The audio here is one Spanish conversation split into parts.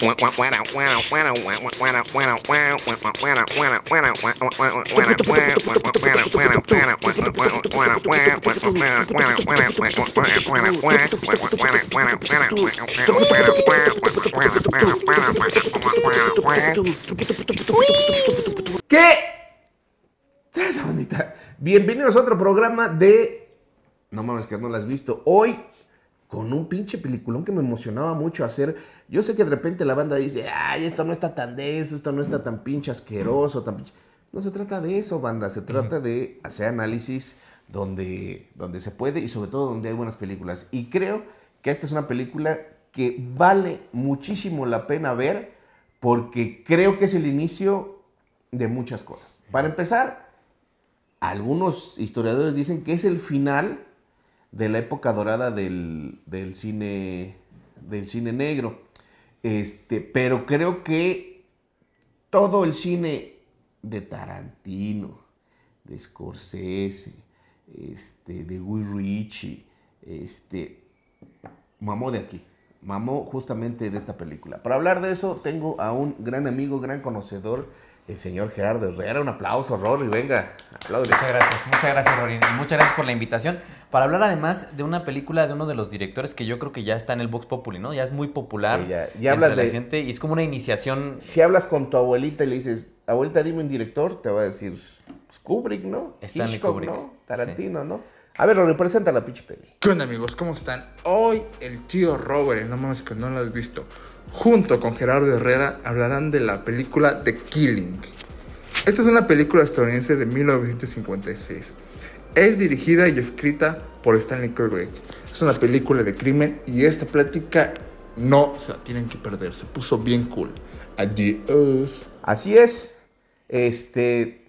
¿Qué? Bienvenidos a otro programa de... No mames que no lo has visto. Hoy con un pinche peliculón que me emocionaba mucho hacer. Yo sé que de repente la banda dice, ay, esto no está tan de eso, esto no está tan pinche asqueroso, tan pinche... No se trata de eso, banda, se trata de hacer análisis donde, donde se puede y sobre todo donde hay buenas películas. Y creo que esta es una película que vale muchísimo la pena ver porque creo que es el inicio de muchas cosas. Para empezar, algunos historiadores dicen que es el final de la época dorada del, del cine, del cine negro. Este, pero creo que todo el cine de Tarantino, de Scorsese, este, de Guy Ritchie, este, mamó de aquí, mamó justamente de esta película. Para hablar de eso tengo a un gran amigo, gran conocedor, el señor Gerardo Herrera. Un aplauso, Rory, venga, Muchas gracias, muchas gracias, Rory. Muchas gracias por la invitación. Para hablar además de una película de uno de los directores que yo creo que ya está en el box Populi, ¿no? Ya es muy popular. Sí, ya, ya hablas de la gente y es como una iniciación. Si hablas con tu abuelita y le dices, abuelita, dime un director, te va a decir pues, Kubrick, ¿no? Stanley Hitchcock, Tarantino, ¿no? A ver, lo representa la pinche peli. ¿Qué onda, amigos? ¿Cómo están? Hoy el tío Robert, no mames que no lo has visto, junto con Gerardo Herrera hablarán de la película The Killing. Esta es una película estadounidense de 1956. Es dirigida y escrita por Stanley Kubrick. Es una película de crimen y esta plática no se la tienen que perder. Se puso bien cool. Adiós. Así es. Este,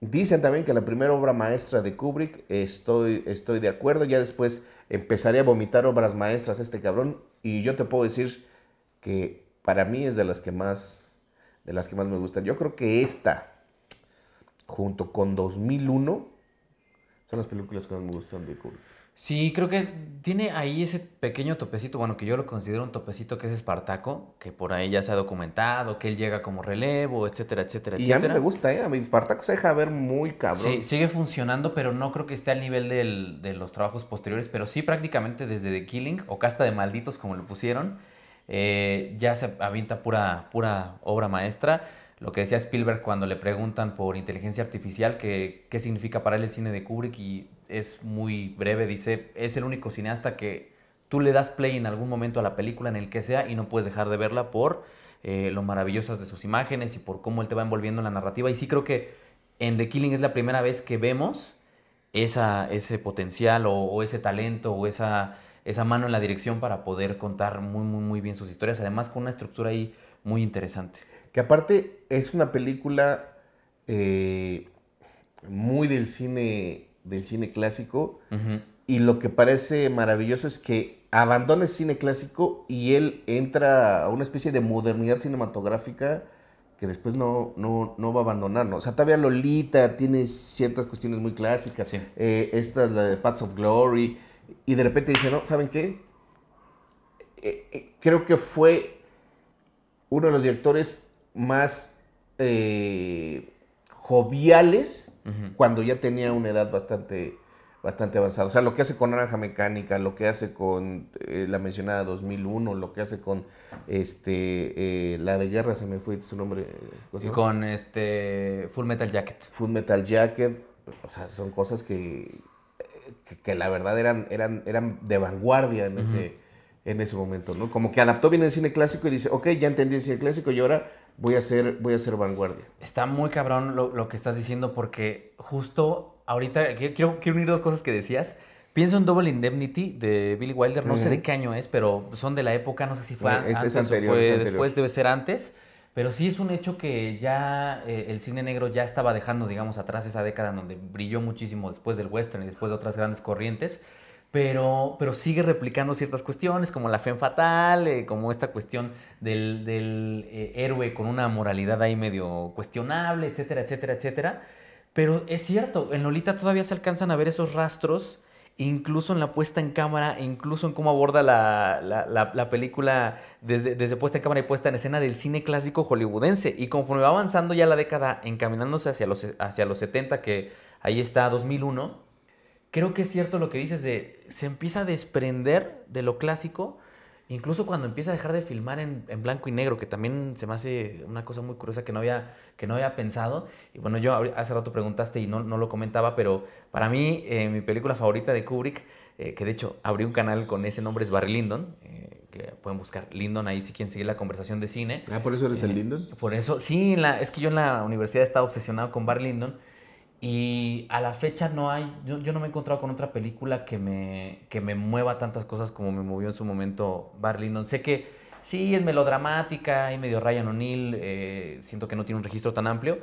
Dicen también que la primera obra maestra de Kubrick, estoy, estoy de acuerdo, ya después empezaré a vomitar obras maestras este cabrón y yo te puedo decir que para mí es de las que más, de las que más me gustan. Yo creo que esta, junto con 2001, son las películas que más me gustan de Kubrick. Sí, creo que tiene ahí ese pequeño topecito, bueno, que yo lo considero un topecito que es Espartaco, que por ahí ya se ha documentado, que él llega como relevo, etcétera, etcétera, etcétera. Y a mí me gusta, ¿eh? A mí Espartaco se deja ver muy cabrón. Sí, sigue funcionando, pero no creo que esté al nivel de los trabajos posteriores, pero sí prácticamente desde The Killing o Casta de Malditos, como lo pusieron, eh, ya se avienta pura, pura obra maestra lo que decía Spielberg cuando le preguntan por inteligencia artificial, que, qué significa para él el cine de Kubrick, y es muy breve, dice, es el único cineasta que tú le das play en algún momento a la película, en el que sea, y no puedes dejar de verla por eh, lo maravillosas de sus imágenes y por cómo él te va envolviendo en la narrativa. Y sí creo que en The Killing es la primera vez que vemos ese potencial o, ese talento o esa, mano en la dirección para poder contar muy, muy, muy bien sus historias, además con una estructura ahí muy interesante. Que aparte es una película eh, muy del cine, del cine clásico. Y lo que parece maravilloso es que abandona el cine clásico y él entra a una especie de modernidad cinematográfica que después no, no, va a abandonar. O sea, todavía Lolita tiene ciertas cuestiones muy clásicas. Eh, esta es la de Paths of Glory. Y de repente dice, ¿no? ¿Saben qué? Eh, creo que fue uno de los directores más eh, joviales cuando ya tenía una edad bastante, bastante avanzada. O sea, lo que hace con Naranja Mecánica, lo que hace con eh, la mencionada 2001, lo que hace con este eh, la de guerra, se me fue su nombre. Y con este Full Metal Jacket. Full Metal Jacket, o sea, son cosas que, que, la verdad eran, eran, eran de vanguardia en ese en ese momento, ¿no? Como que adaptó bien el cine clásico y dice, ok, ya entendí el cine clásico y ahora voy a ser, voy a ser vanguardia. Está muy cabrón lo, que estás diciendo porque justo ahorita quiero, quiero, unir dos cosas que decías. Pienso en Double Indemnity de Billy Wilder, no sé de qué año es, pero son de la época, no sé si fue eh, antes o fue después, debe ser antes. Pero sí es un hecho que ya eh, el cine negro ya estaba dejando, digamos, atrás esa década donde brilló muchísimo después del western y después de otras grandes corrientes pero, sigue replicando ciertas cuestiones, como la fe en fatal, eh, como esta cuestión del, eh, héroe con una moralidad ahí medio cuestionable, etcétera, etcétera, etcétera. Pero es cierto, en Lolita todavía se alcanzan a ver esos rastros, incluso en la puesta en cámara, incluso en cómo aborda la, película desde, puesta en cámara y puesta en escena del cine clásico hollywoodense. Y conforme va avanzando ya la década, encaminándose hacia hacia los 70, que ahí está 2001, creo que es cierto lo que dices de se empieza a desprender de lo clásico, incluso cuando empieza a dejar de filmar en, blanco y negro, que también se me hace una cosa muy curiosa que no había, que no había pensado. Y bueno, yo hace rato preguntaste y no, no lo comentaba, pero para mí eh, mi película favorita de Kubrick, eh, que de hecho abrí un canal con ese nombre, es Barry Lyndon. Eh, que pueden buscar Lyndon ahí si quieren seguir la conversación de cine. Ah, por eso eres el Lyndon. Por eso, sí, la, es que yo en la universidad estaba obsesionado con Barry Lyndon y a la fecha no hay, yo, yo, no me he encontrado con otra película que me, que me mueva tantas cosas como me movió en su momento Barlindon. Sé que sí es melodramática hay medio Ryan O'Neill, eh, siento que no tiene un registro tan amplio,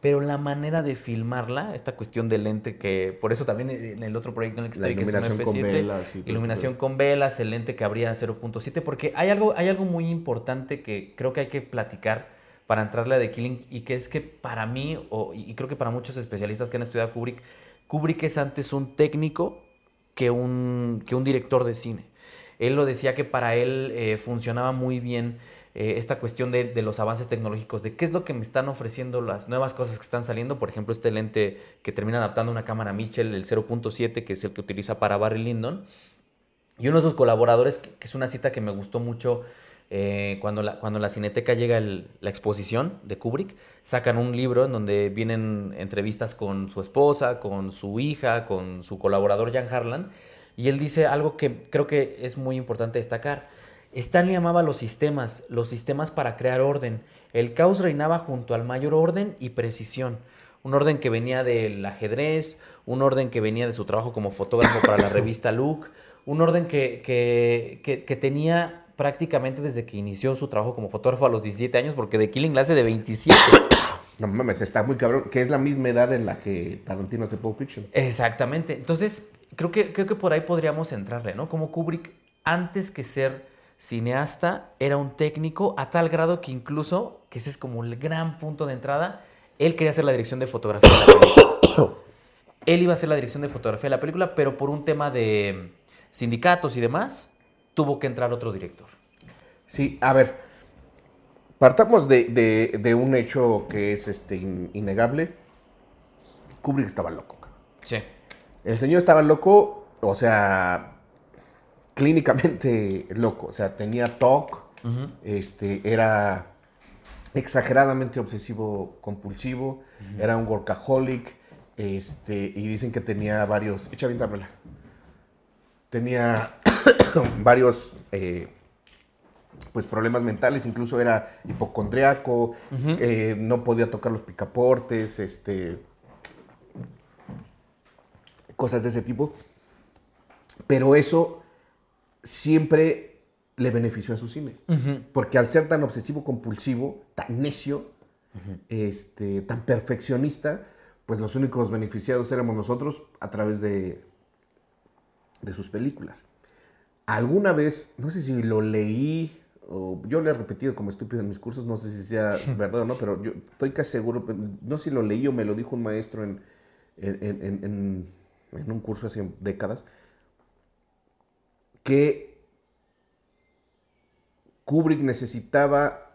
pero la manera de filmarla, esta cuestión del lente que, por eso también en el otro proyecto en el que estoy, que es un F7, iluminación este con velas, el lente que abría 0.7, porque hay algo, hay algo muy importante que creo que hay que platicar para entrarle a The Killing y que es que para mí, y creo que para muchos especialistas que han estudiado Kubrick, Kubrick es antes un técnico que un, que un director de cine. Él lo decía que para él eh, funcionaba muy bien eh, esta cuestión de, los avances tecnológicos, de qué es lo que me están ofreciendo las nuevas cosas que están saliendo. Por ejemplo, este lente que termina adaptando una cámara Mitchell, el 0.7, que es el que utiliza para Barry Lyndon. Y uno de sus colaboradores, que es una cita que me gustó mucho, eh, cuando, la, cuando la Cineteca llega la exposición de Kubrick, sacan un libro en donde vienen entrevistas con su esposa, con su hija, con su colaborador Jan Harlan, y él dice algo que creo que es muy importante destacar. Stanley amaba los sistemas, los sistemas para crear orden. El caos reinaba junto al mayor orden y precisión. Un orden que venía del ajedrez, un orden que venía de su trabajo como fotógrafo para la revista Look, un orden que, que, que tenía prácticamente desde que inició su trabajo como fotógrafo a los 17 años, porque de Killing la de 27. No mames, está muy cabrón, que es la misma edad en la que Tarantino hace Pulp Fiction. Exactamente. Entonces, creo que, creo que por ahí podríamos entrarle, ¿no? Como Kubrick, antes que ser cineasta, era un técnico a tal grado que incluso, que ese es como el gran punto de entrada, él quería hacer la dirección de fotografía de la él iba a hacer la dirección de fotografía de la película, pero por un tema de sindicatos y demás, tuvo que entrar otro director. Sí, a ver, partamos de, un hecho que es este, innegable. Kubrick estaba loco. Sí. El señor estaba loco, o sea, clínicamente loco, o sea, tenía talk, este, era exageradamente obsesivo compulsivo, era un workaholic, este, y dicen que tenía varios, echa bien dámela. Tenía varios eh, pues problemas mentales, incluso era hipocondriaco, eh, no podía tocar los picaportes, este, cosas de ese tipo. Pero eso siempre le benefició a su cine, porque al ser tan obsesivo compulsivo, tan necio, este, tan perfeccionista, pues los únicos beneficiados éramos nosotros a través de, de sus películas alguna vez, no sé si lo leí o yo le he repetido como estúpido en mis cursos, no sé si sea verdad o no, pero yo estoy casi seguro, pues, no sé si lo leí o me lo dijo un maestro en, un curso hace décadas, que Kubrick necesitaba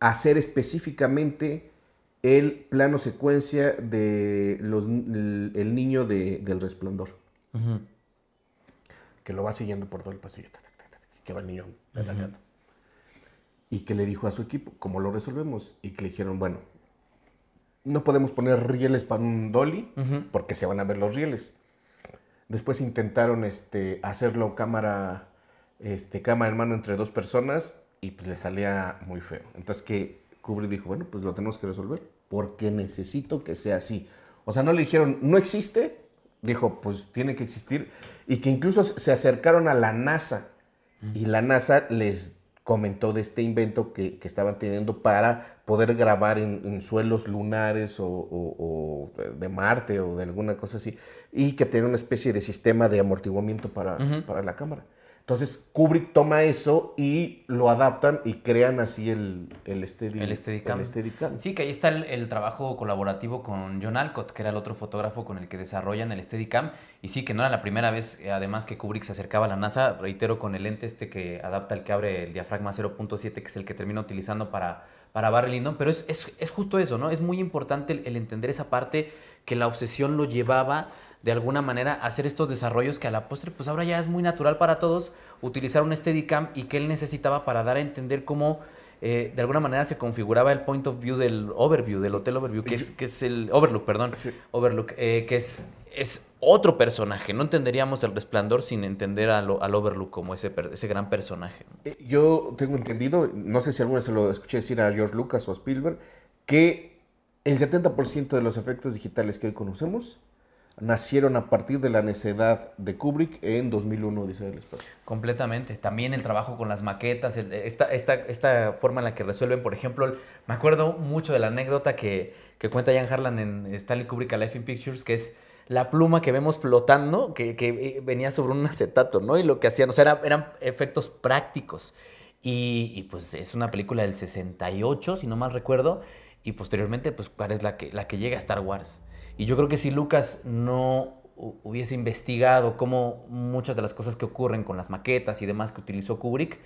hacer específicamente el plano secuencia de el, niño del resplandor que lo va siguiendo por todo el pasillo, que va el niño Y que le dijo a su equipo, ¿cómo lo resolvemos? Y que le dijeron, bueno, no podemos poner rieles para un dolly porque se van a ver los rieles. Después intentaron este, hacerlo cámara, este, cámara en mano entre dos personas y pues le salía muy feo. Entonces que Kubrick dijo, bueno, pues lo tenemos que resolver porque necesito que sea así. O sea, no le dijeron, no existe, dijo, pues tiene que existir, y que incluso se acercaron a la NASA, y la NASA les comentó de este invento que, estaban teniendo para poder grabar en, suelos lunares o, de Marte o de alguna cosa así, y que tenía una especie de sistema de amortiguamiento para, para la cámara. Entonces Kubrick toma eso y lo adaptan y crean así el, el, este steadicam. Sí, que ahí está el, trabajo colaborativo con John Alcott, que era el otro fotógrafo con el que desarrollan el Steadicam. Y sí, que no era la primera vez, eh, además, que Kubrick se acercaba a la NASA, reitero, con el lente este que adapta el que abre el diafragma 0.7, que es el que termina utilizando para, para Barry Lyndon. Pero es, es, es justo eso, ¿no? Es muy importante el entender esa parte que la obsesión lo llevaba de alguna manera hacer estos desarrollos que a la postre pues ahora ya es muy natural para todos utilizar un Steadicam y que él necesitaba para dar a entender cómo eh, de alguna manera se configuraba el point of view del overview, del hotel overview, que es, que es el overlook, perdón, overlook, eh, que es, es otro personaje. No entenderíamos el resplandor sin entender al, al overlook como ese, ese gran personaje. Eh, yo tengo entendido, no sé si alguna se lo escuché decir a George Lucas o a Spielberg, que el 70% de los efectos digitales que hoy conocemos nacieron a partir de la necedad de Kubrick en 2001, dice el espacio. Completamente. También el trabajo con las maquetas, esta, esta, forma en la que resuelven, por ejemplo, me acuerdo mucho de la anécdota que, cuenta Jan Harlan en Stanley Kubrick a Life in Pictures, que es la pluma que vemos flotando, que, eh, venía sobre un acetato, ¿no? Y lo que hacían, o sea, eran efectos prácticos. Y, pues es una película del 68, si no mal recuerdo, y posteriormente, pues, es la que, la que llega a Star Wars. Y yo creo que si Lucas no hubiese investigado cómo muchas de las cosas que ocurren con las maquetas y demás que utilizó Kubrick,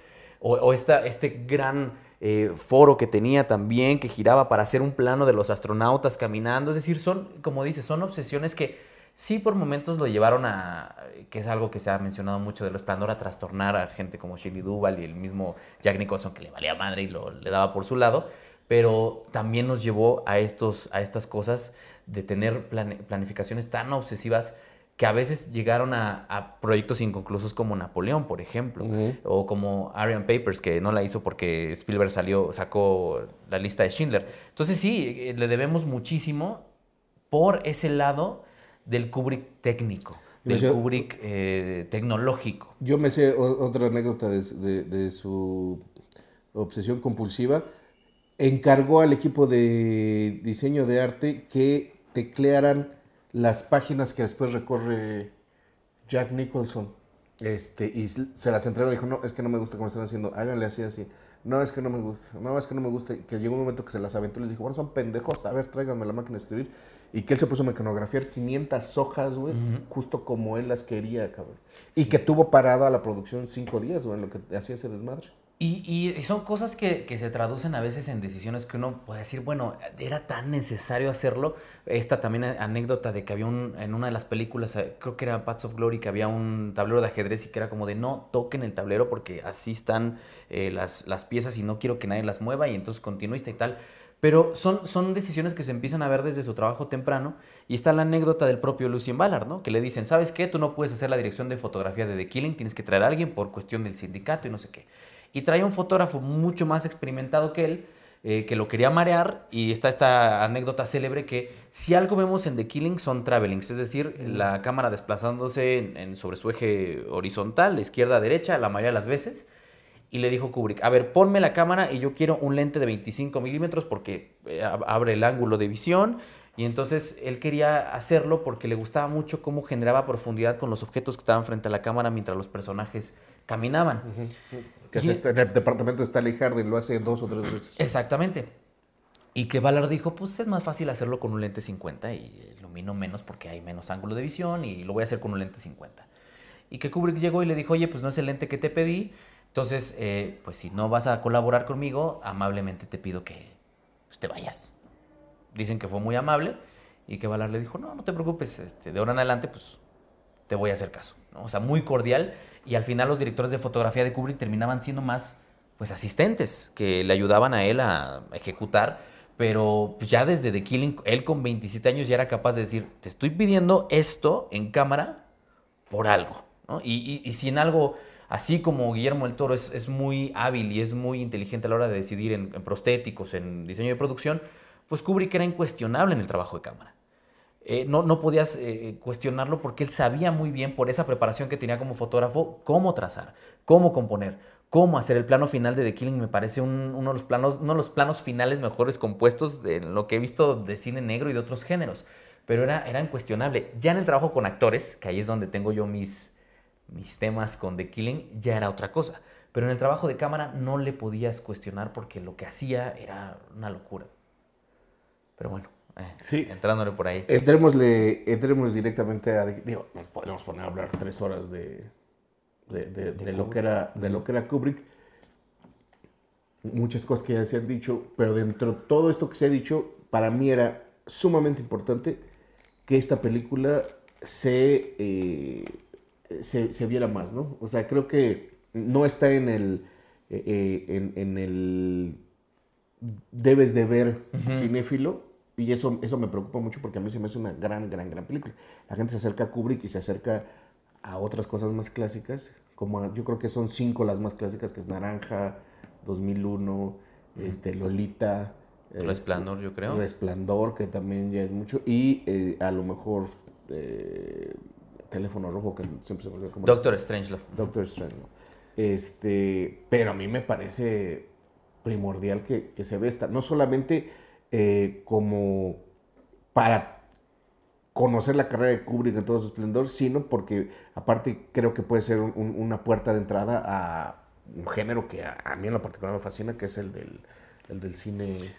o, este gran eh, foro que tenía también, que giraba para hacer un plano de los astronautas caminando, es decir, son, como dice, son obsesiones que sí por momentos lo llevaron a, que es algo que se ha mencionado mucho de los resplandor, a trastornar a gente como Shirley Duval y el mismo Jack Nicholson que le valía madre y lo, le daba por su lado, pero también nos llevó a, estos, a estas cosas de tener planificaciones tan obsesivas que a veces llegaron a, proyectos inconclusos como Napoleón, por ejemplo, o como Arian Papers, que no la hizo porque Spielberg salió, sacó la lista de Schindler. Entonces sí, eh, le debemos muchísimo por ese lado del Kubrick técnico, del Kubrick eh, tecnológico. Yo me sé otra anécdota de su obsesión compulsiva encargó al equipo de diseño de arte que teclearan las páginas que después recorre Jack Nicholson. Este, y se las entregó y dijo, no, es que no me gusta cómo están haciendo, háganle así, así. No, es que no me gusta, no, es que no me gusta. Y que llegó un momento que se las aventó y les dijo, bueno, son pendejos, a ver, tráiganme la máquina de escribir. Y que él se puso a mecanografiar 500 hojas, güey, justo como él las quería, cabrón. Y que tuvo parado a la producción cinco días, güey, en lo que hacía ese desmadre. Y, son cosas que, se traducen a veces en decisiones que uno puede decir, bueno, era tan necesario hacerlo. Esta también anécdota de que había un, en una de las películas, eh, creo que era Paths of Glory, que había un tablero de ajedrez y que era como de no toquen el tablero porque así están eh, las, las, piezas y no quiero que nadie las mueva y entonces continuista y tal. Pero son, son decisiones que se empiezan a ver desde su trabajo temprano. Y está la anécdota del propio Lucien Ballard, ¿no? Que le dicen, ¿sabes qué? Tú no puedes hacer la dirección de fotografía de The Killing, tienes que traer a alguien por cuestión del sindicato y no sé qué y trae un fotógrafo mucho más experimentado que él, eh, que lo quería marear y está esta anécdota célebre que si algo vemos en The Killing son travelings, es decir, la cámara desplazándose en, sobre su eje horizontal, de izquierda a derecha, la mayoría de las veces. Y le dijo Kubrick, a ver, ponme la cámara y yo quiero un lente de 25 milímetros porque eh, abre el ángulo de visión. Y entonces él quería hacerlo porque le gustaba mucho cómo generaba profundidad con los objetos que estaban frente a la cámara mientras los personajes caminaban. Que e este, en el departamento está Stanley y lo hace dos o tres veces. Exactamente. Y que valar dijo, pues es más fácil hacerlo con un lente 50 y ilumino menos porque hay menos ángulo de visión y lo voy a hacer con un lente 50. Y que Kubrick llegó y le dijo, oye, pues no es el lente que te pedí, entonces, eh, pues si no vas a colaborar conmigo, amablemente te pido que pues, te vayas. Dicen que fue muy amable y que valar le dijo, no, no te preocupes, este, de ahora en adelante, pues te voy a hacer caso. O sea, muy cordial y al final los directores de fotografía de Kubrick terminaban siendo más pues asistentes que le ayudaban a él a ejecutar, pero pues, ya desde The Killing él con 27 años ya era capaz de decir, "Te estoy pidiendo esto en cámara por algo", y, si en algo así como Guillermo el Toro es, muy hábil y es muy inteligente a la hora de decidir en, en prostéticos, en diseño de producción, pues Kubrick era incuestionable en el trabajo de cámara. Eh, no, podías eh, cuestionarlo porque él sabía muy bien por esa preparación que tenía como fotógrafo cómo trazar, cómo componer, cómo hacer el plano final de The Killing. Me parece uno, de los planos, uno los planos finales mejores compuestos de lo que he visto de cine negro y de otros géneros. Pero era, era incuestionable. Ya en el trabajo con actores, que ahí es donde tengo yo mis, mis temas con The Killing, ya era otra cosa. Pero en el trabajo de cámara no le podías cuestionar porque lo que hacía era una locura. Pero bueno. Eh, sí. Entrándole por ahí. Entrémosle, entremos directamente a. Digo, nos podemos poner a hablar tres horas de, de, lo, que era, de lo que era Kubrick. Muchas cosas que ya se han dicho, pero dentro todo esto que se ha dicho, para mí era sumamente importante que esta película se, eh, se, viera más, ¿no? O sea, creo que no está en el. Eh, en, en, el debes de ver cinéfilo, y eso, eso me preocupa mucho porque a mí se me hace una gran, gran, gran película. La gente se acerca a Kubrick y se acerca a otras cosas más clásicas, como yo creo que son cinco las más clásicas, que es Naranja, 2001, este, Lolita. Este, Resplandor, yo creo. Resplandor, que también ya es mucho. Y eh, a lo mejor eh, Teléfono Rojo, que siempre se volvió como... Doctor Strange Doctor Strange Este, pero a mí me parece primordial que, que se ve esta. No solamente eh, como para conocer la carrera de Kubrick en todo su esplendor, sino porque aparte creo que puede ser una puerta de entrada a un género que a, mí en lo particular me fascina, que es el del, el del cine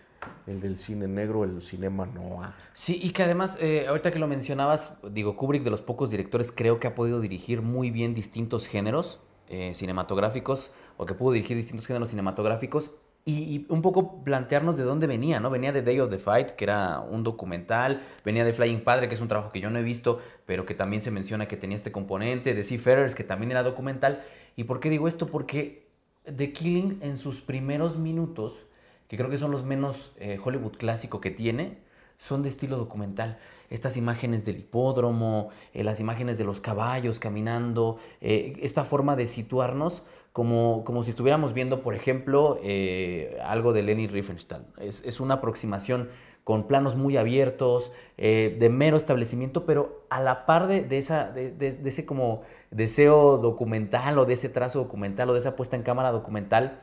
el del cine negro, el cinema noir. Sí, y que además, eh, ahorita que lo mencionabas, digo, Kubrick de los pocos directores creo que ha podido dirigir muy bien distintos géneros eh, cinematográficos, o que pudo dirigir distintos géneros cinematográficos y, un poco plantearnos de dónde venía, ¿no? Venía de Day of the Fight, que era un documental, venía de Flying Padre, que es un trabajo que yo no he visto, pero que también se menciona que tenía este componente, de Seafarers, que también era documental. ¿Y por qué digo esto? Porque The Killing en sus primeros minutos, que creo que son los menos eh, Hollywood clásico que tiene, son de estilo documental. Estas imágenes del hipódromo, eh, las imágenes de los caballos caminando, eh, esta forma de situarnos como, si estuviéramos viendo, por ejemplo, eh, algo de Lenny Riefenstahl. Es, una aproximación con planos muy abiertos, eh, de mero establecimiento, pero a la par de, ese como deseo documental o de ese trazo documental o de esa puesta en cámara documental,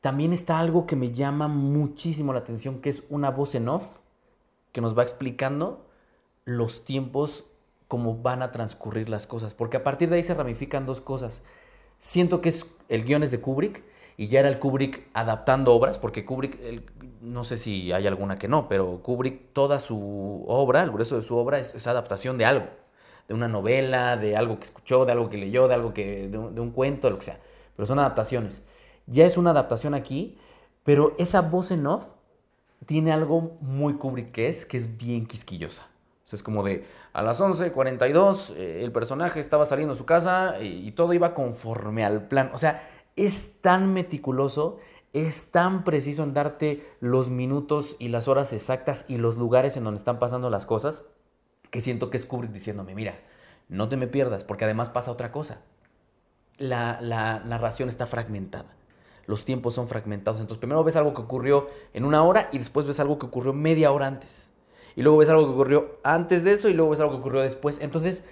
también está algo que me llama muchísimo la atención, que es una voz en off que nos va explicando los tiempos, cómo van a transcurrir las cosas, porque a partir de ahí se ramifican dos cosas siento que es, el guión es de Kubrick y ya era el Kubrick adaptando obras, porque Kubrick, no sé si hay alguna que no, pero Kubrick, toda su obra, el grueso de su obra es, adaptación de algo, de una novela, de algo que escuchó, de algo que leyó, de algo que, de un, cuento, lo que sea, pero son adaptaciones. Ya es una adaptación aquí, pero esa voz en off tiene algo muy Kubrick que es, que es bien quisquillosa. O sea, es como de, a las 11.42 eh, el personaje estaba saliendo de su casa eh, y, todo iba conforme al plan. O sea, es tan meticuloso, es tan preciso en darte los minutos y las horas exactas y los lugares en donde están pasando las cosas, que siento que es Kubrick diciéndome, mira, no te me pierdas, porque además pasa otra cosa. La, la narración está fragmentada los tiempos son fragmentados. Entonces, primero ves algo que ocurrió en una hora y después ves algo que ocurrió media hora antes y luego ves algo que ocurrió antes de eso y luego ves algo que ocurrió después. Entonces,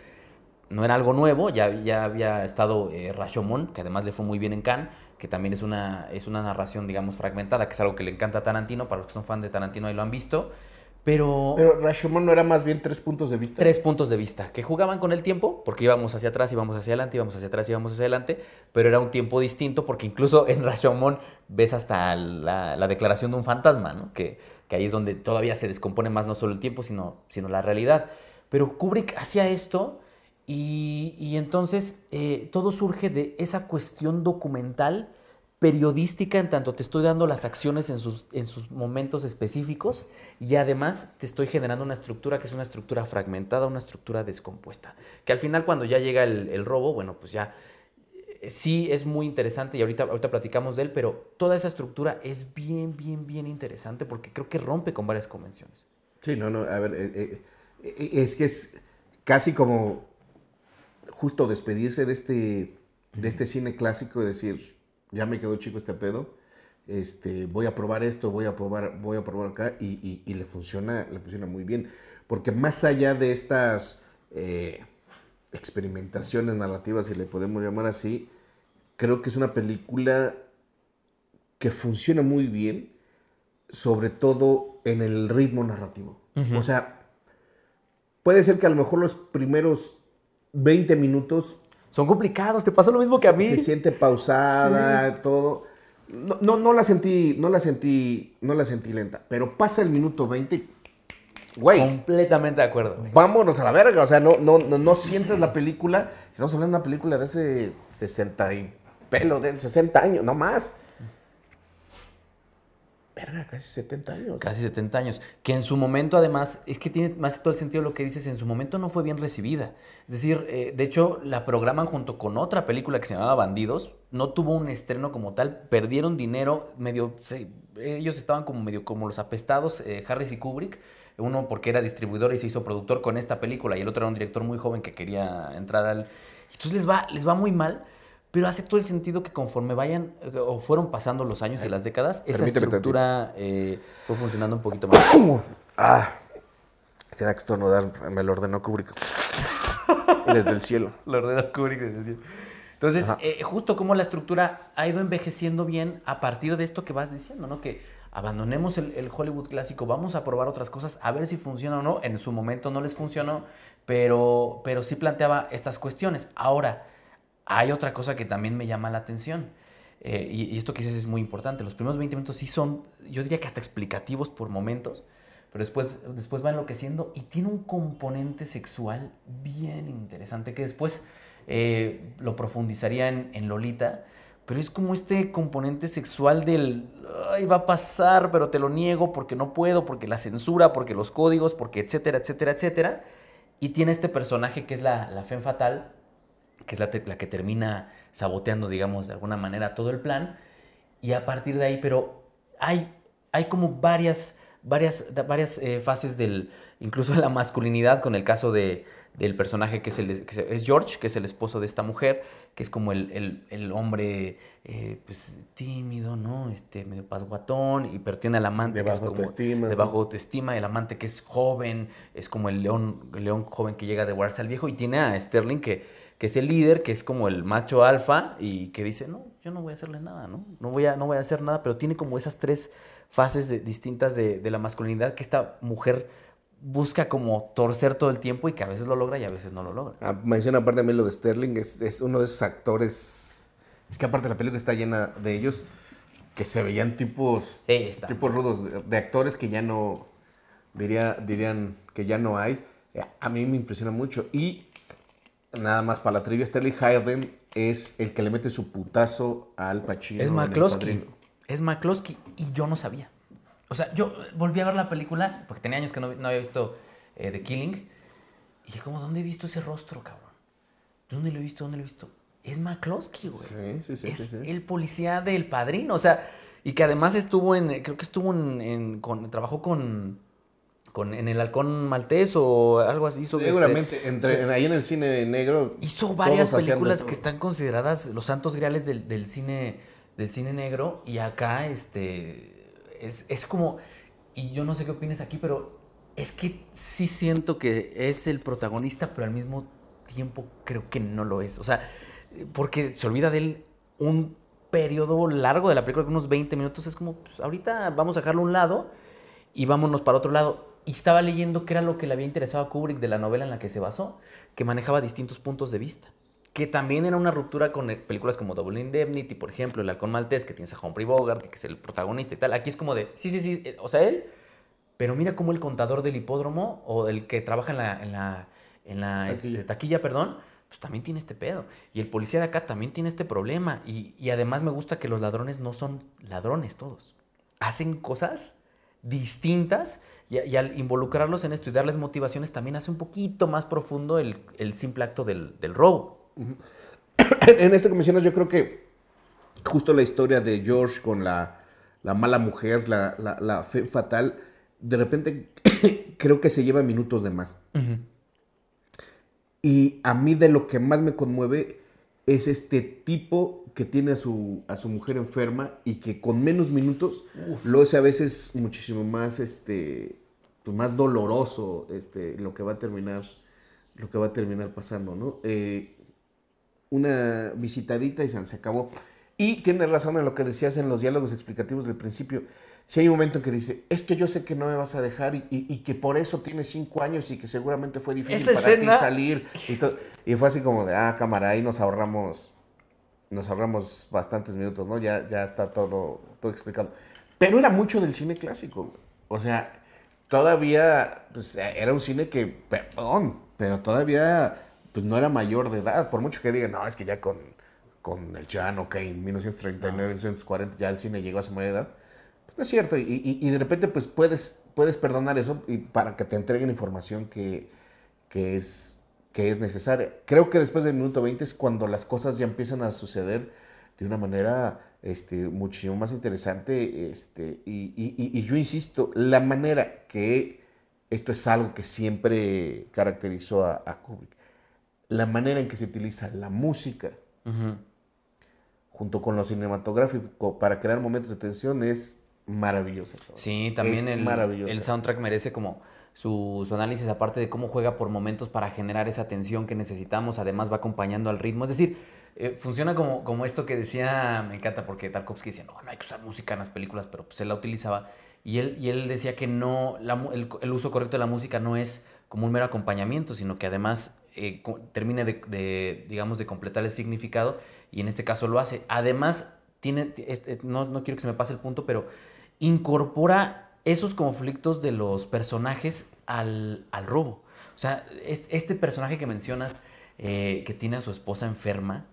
no era algo nuevo, ya, ya había estado eh, Rashomon, que además le fue muy bien en Cannes, que también es una, es una narración, digamos, fragmentada, que es algo que le encanta a Tarantino, para los que son fan de Tarantino ahí lo han visto. Pero, pero Rashomon no era más bien tres puntos de vista. Tres puntos de vista, que jugaban con el tiempo, porque íbamos hacia atrás, íbamos hacia adelante, íbamos hacia atrás, íbamos hacia adelante, pero era un tiempo distinto porque incluso en Rashomon ves hasta la, declaración de un fantasma, ¿no? Que, que ahí es donde todavía se descompone más no solo el tiempo, sino, sino la realidad. Pero Kubrick hacía esto y, entonces eh, todo surge de esa cuestión documental, periodística, en tanto te estoy dando las acciones en sus, en sus momentos específicos y además te estoy generando una estructura que es una estructura fragmentada, una estructura descompuesta. Que al final cuando ya llega el robo, bueno, pues ya sí es muy interesante y ahorita, ahorita platicamos de él, pero toda esa estructura es bien, bien, bien interesante porque creo que rompe con varias convenciones. Sí, no, no, a ver, eh, eh, eh, es que es casi como justo despedirse de este, de este cine clásico y decir, ya me quedó chico este pedo, este, voy a probar esto, voy a probar, voy a probar acá y, le, funciona, le funciona muy bien. Porque más allá de estas experimentaciones narrativas, si le podemos llamar así, creo que es una película que funciona muy bien, sobre todo en el ritmo narrativo. O sea, puede ser que a lo mejor los primeros 20 minutos... Son complicados, te pasa lo mismo que a mí. Se siente pausada, todo. No, no, no, la sentí, no la sentí, no la sentí lenta, pero pasa el minuto 20 Completamente de acuerdo, Vámonos a la verga. O sea, no, no, no, sientes la película. Estamos hablando de una película de hace 60 y pelo, de 60 años, no más. Verga, casi 70 años. Casi 70 años. Que en su momento, además, es que tiene más que todo el sentido lo que dices, en su momento no fue bien recibida. Es decir, eh, de hecho, la programan junto con otra película que se llamaba Bandidos. No tuvo un estreno como tal, perdieron dinero, medio. ellos estaban como medio como los apestados, eh, Harris y Kubrick uno porque era distribuidor y se hizo productor con esta película, y el otro era un director muy joven que quería entrar al... Entonces les va, les va muy mal, pero hace todo el sentido que conforme vayan eh, o fueron pasando los años y eh, las décadas, esa estructura eh, fue funcionando un poquito más. Uh, ah, tenía que estornudar, me lo ordenó Kubrick desde el cielo. Lo ordenó Kubrick desde el cielo. Entonces, justo como la estructura ha ido envejeciendo bien a partir de esto que vas diciendo, ¿no? Que abandonemos el, Hollywood clásico, vamos a probar otras cosas, a ver si funciona o no. En su momento no les funcionó, pero, pero sí planteaba estas cuestiones. Ahora, hay otra cosa que también me llama la atención. Eh, y, esto quizás es muy importante. Los primeros 20 minutos sí son, yo diría que hasta explicativos por momentos, pero después, después va enloqueciendo y tiene un componente sexual bien interesante que después eh, lo profundizaría en Lolita pero es como este componente sexual del, ay, va a pasar, pero te lo niego porque no puedo, porque la censura, porque los códigos, porque etcétera, etcétera, etcétera. Y tiene este personaje que es la, la Femme Fatal, que es la, que termina saboteando, digamos, de alguna manera todo el plan. Y a partir de ahí, pero hay, hay como varias varias, varias eh, fases del, incluso de la masculinidad, con el caso de, del personaje que es, es George, que es el esposo de esta mujer, que es como el, hombre eh, pues, tímido, ¿no? Este, medio pasguatón, y pero tiene al amante de que autoestima. De bajo autoestima, el amante que es joven, es como el león, león joven que llega a devorarse al viejo, y tiene a Sterling que que es el líder, que es como el macho alfa y que dice, no, yo no voy a hacerle nada, ¿no? No voy a, no voy a hacer nada, pero tiene como esas tres fases distintas de, la masculinidad que esta mujer busca como torcer todo el tiempo y que a veces lo logra y a veces no lo logra. Ah, menciona aparte a mí lo de Sterling, es, uno de esos actores, es que aparte la película está llena de ellos, que se veían tipos, tipos rudos, de, de, actores que ya no, diría, dirían que ya no hay. Eh, a mí me impresiona mucho. Y nada más para la trivia, Sterling Hayden es el que le mete su putazo Al pachino. Es McCloskey. Es McCloskey y yo no sabía. O sea, yo volví a ver la película porque tenía años que no, había visto eh, The Killing. Y dije, ¿cómo, ¿dónde he visto ese rostro, cabrón? ¿Dónde lo he visto? ¿Dónde lo he visto? Es McCloskey, güey. Sí, sí, sí, es el policía del padrino. O sea, y que además estuvo en. Creo que estuvo en. trabajó con en el halcón maltés o algo así. Hizo, este, Seguramente, entre, ahí en el cine negro. Hizo varias películas que están consideradas los santos griales del, cine, del cine negro y acá este, es, como, y yo no sé qué opinas aquí, pero es que sí siento que es el protagonista, pero al mismo tiempo creo que no lo es. O sea, porque se olvida de él un periodo largo de la película, unos 20 minutos, es como, pues, ahorita vamos a dejarlo a un lado y vámonos para otro lado y estaba leyendo que era lo que le había interesado a Kubrick de la novela en la que se basó, que manejaba distintos puntos de vista. Que también era una ruptura con eh, películas como Double Indemnity, por ejemplo, El Halcón Maltés, que tiene a Humphrey Bogart, que es el protagonista y tal. Aquí es como de, sí, sí, sí, eh, o sea, él. Pero mira cómo el contador del hipódromo o el que trabaja en la, en la, en la este, taquilla. taquilla, perdón, pues también tiene este pedo. Y el policía de acá también tiene este problema. Y, y, además me gusta que los ladrones no son ladrones todos. Hacen cosas distintas y, al involucrarlos en esto y motivaciones también hace un poquito más profundo el, simple acto del, robo. En esto que yo creo que justo la historia de George con la, mala mujer, la, fe fatal, de repente creo que se lleva minutos de más. Y a mí de lo que más me conmueve es este tipo que tiene a su, mujer enferma y que con menos minutos lo hace a veces muchísimo más este, pues, más doloroso este, lo que va a terminar, lo que va a terminar pasando, ¿no? Eh, una visitadita y se acabó. Y tienes razón en lo que decías en los diálogos explicativos del principio. Si hay un momento que dice, es que yo sé que no me vas a dejar y, que por eso tienes cinco años y que seguramente fue difícil para ti salir. Y, fue así como de, ah, cámara, ahí nos ahorramos, nos ahorramos bastantes minutos, ¿no? Ya, ya está todo, todo explicado. Pero era mucho del cine clásico. O sea, todavía pues, e, era un cine que, perdón, pero todavía pues, no era mayor de edad. Por mucho que digan, no, es que ya con, con el Chano, que en 1939, 1940 ya el cine llegó a su mayor edad. Pues, no es cierto. Y, de repente pues puedes, puedes perdonar eso y para que te entreguen información que, es que es necesaria. Creo que después del minuto 20 es cuando las cosas ya empiezan a suceder de una manera este, muchísimo más interesante. Este, y, yo insisto, la manera que esto es algo que siempre caracterizó a, a Kubrick, la manera en que se utiliza la música junto con lo cinematográfico para crear momentos de tensión es maravillosa. Sí, también el, el soundtrack merece como su, su, análisis, aparte de cómo juega por momentos para generar esa tensión que necesitamos, además va acompañando al ritmo. Es decir, eh, funciona como, como esto que decía, me encanta, porque Tarkovsky decía, no, no hay que usar música en las películas, pero pues él la utilizaba. Y él, y él decía que no, el, uso correcto de la música no es como un mero acompañamiento, sino que además eh, termina termine de, digamos, de completar el significado, y en este caso lo hace. Además, tiene, no, quiero que se me pase el punto, pero incorpora esos conflictos de los personajes al, robo. O sea, este personaje que mencionas, eh, que tiene a su esposa enferma,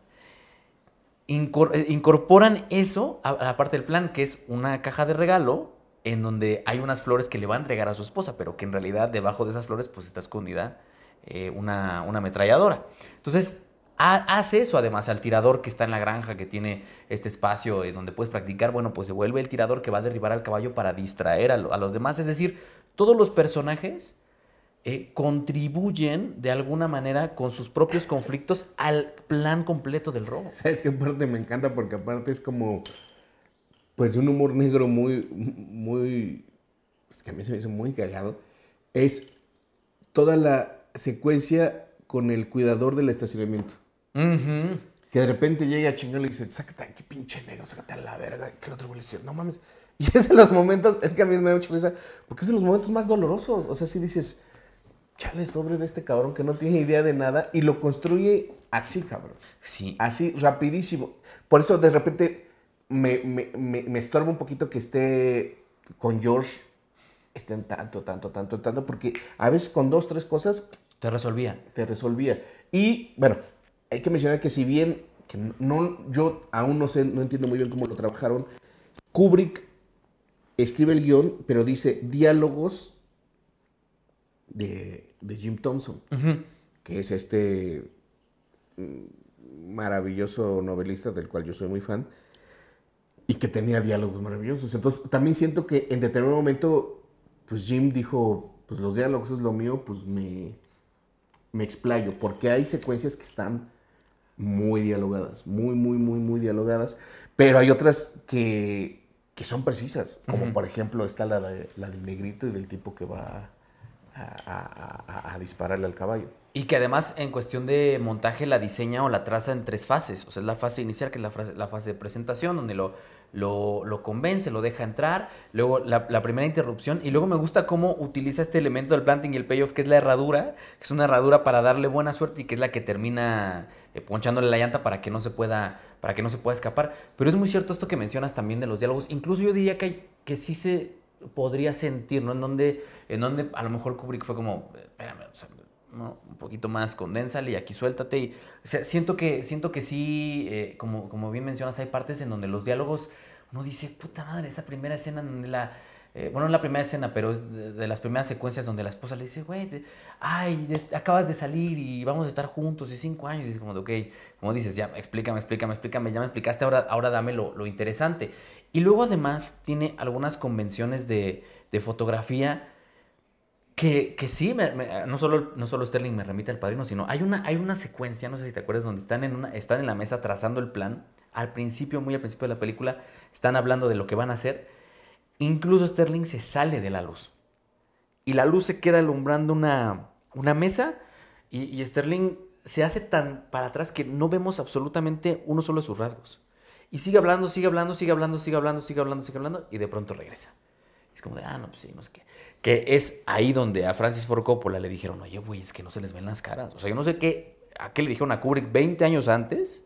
eh, incorporan eso a la parte del plan, que es una caja de regalo en donde hay unas flores que le va a entregar a su esposa, pero que en realidad debajo de esas flores pues está escondida eh, una, ametralladora. Entonces, hace eso además al tirador que está en la granja, que tiene este espacio en eh, donde puedes practicar, bueno, pues se vuelve el tirador que va a derribar al caballo para distraer a los demás. Es decir, todos los personajes eh, contribuyen de alguna manera con sus propios conflictos al plan completo del robo. es qué parte me encanta? Porque aparte es como, pues un humor negro muy, muy, es que a mí se me hizo muy cagado, es toda la secuencia con el cuidador del estacionamiento. Que de repente llega a y dice, sácate aquí, pinche negro, sácate a la verga. que el otro güey no mames. Y es de los momentos, es que a mí me da mucha risa, porque es de los momentos más dolorosos. O sea, si dices, les pobre de este cabrón que no tiene idea de nada y lo construye así, cabrón. Sí. Así, rapidísimo. Por eso de repente me, me, estorba un poquito que esté con George, estén tanto, tanto, tanto, tanto, porque a veces con dos, tres cosas... Te resolvía. Te resolvía. Y bueno, hay que mencionar que si bien que no, yo aún no sé, no entiendo muy bien cómo lo trabajaron, Kubrick escribe el guión, pero dice diálogos de de Jim Thompson, que es este mm, maravilloso novelista del cual yo soy muy fan y que tenía diálogos maravillosos. Entonces, también siento que en determinado momento, pues Jim dijo, pues los diálogos es lo mío, pues me, me explayo, porque hay secuencias que están muy dialogadas, muy, muy, muy, muy dialogadas, pero hay otras que, son precisas, como por ejemplo está la, del negrito y del tipo que va a, dispararle al caballo. Y que además en cuestión de montaje la diseña o la traza en tres fases. O sea, es la fase inicial, que es la, fase, la fase de presentación, donde lo, lo, convence, lo deja entrar, luego la, primera interrupción y luego me gusta cómo utiliza este elemento del planting y el payoff, que es la herradura, que es una herradura para darle buena suerte y que es la que termina eh, ponchándole la llanta para que no se pueda para que no se pueda escapar. Pero es muy cierto esto que mencionas también de los diálogos. Incluso yo diría que, que sí se podría sentir, ¿no? En donde, en donde a lo mejor Kubrick fue como, espérame, un poquito más, condénsale y aquí suéltate. Y, o sea, siento que, siento que sí, eh, como, bien mencionas, hay partes en donde los diálogos, uno dice, puta madre, esa primera escena donde la... Eh, bueno, no la primera escena, pero es de, las primeras secuencias donde la esposa le dice, güey, ay, acabas de salir y vamos a estar juntos y cinco años. Y dice como de, ok, como dices, ya, explícame, explícame, explícame, ya me explicaste, ahora, ahora dame lo interesante. Y luego además tiene algunas convenciones de, fotografía que, que sí, no, solo, no solo Sterling me remite al padrino, sino hay una, hay una secuencia, no sé si te acuerdas, donde están en, una, están en la mesa trazando el plan. Al principio, muy al principio de la película, están hablando de lo que van a hacer. Incluso Sterling se sale de la luz. Y la luz se queda alumbrando una, una mesa y, y Sterling se hace tan para atrás que no vemos absolutamente uno solo de sus rasgos. Y sigue hablando, sigue hablando, sigue hablando, sigue hablando, sigue hablando, sigue hablando, y de pronto regresa. Es como de, ah, no, pues sí, no sé qué. Que es ahí donde a Francis Ford Coppola le dijeron, oye, güey, es que no se les ven las caras. O sea, yo no sé qué, a qué le dijeron a Kubrick 20 años antes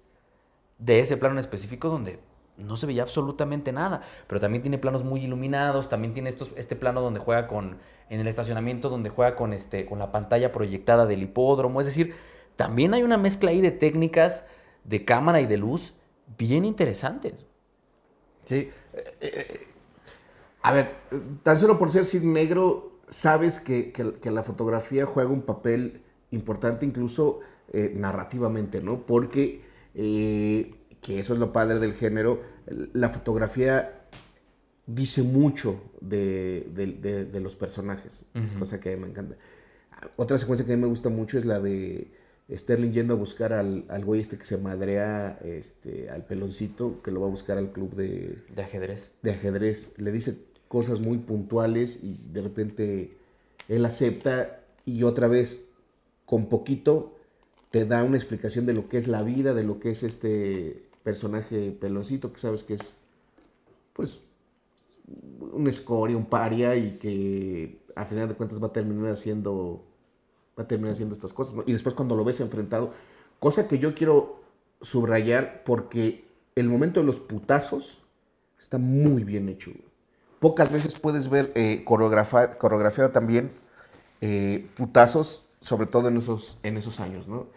de ese plano en específico donde no se veía absolutamente nada. Pero también tiene planos muy iluminados, también tiene estos, este plano donde juega con, en el estacionamiento, donde juega con, este, con la pantalla proyectada del hipódromo. Es decir, también hay una mezcla ahí de técnicas de cámara y de luz bien interesantes. Sí. Eh, eh, a ver, tan solo por ser sin negro, sabes que, la fotografía juega un papel importante incluso eh, narrativamente, ¿no? Porque, que eso es lo padre del género, la fotografía dice mucho de, los personajes, cosa que cosa que me encanta. Otra secuencia que a mí me gusta mucho es la de Sterling yendo a buscar al, güey este que se madrea este, al peloncito, que lo va a buscar al club de, de ajedrez. De ajedrez. Le dice cosas muy puntuales y de repente él acepta y otra vez, con poquito, te da una explicación de lo que es la vida, de lo que es este personaje peloncito, que sabes que es, pues, un escoria, un paria y que a final de cuentas va a terminar haciendo haciendo estas cosas. Y después cuando lo ves enfrentado, cosa que yo quiero subrayar porque el momento de los putazos está muy bien hecho. Pocas veces puedes ver eh, coreografiado, también eh, putazos, sobre todo en esos, en esos años, ¿no?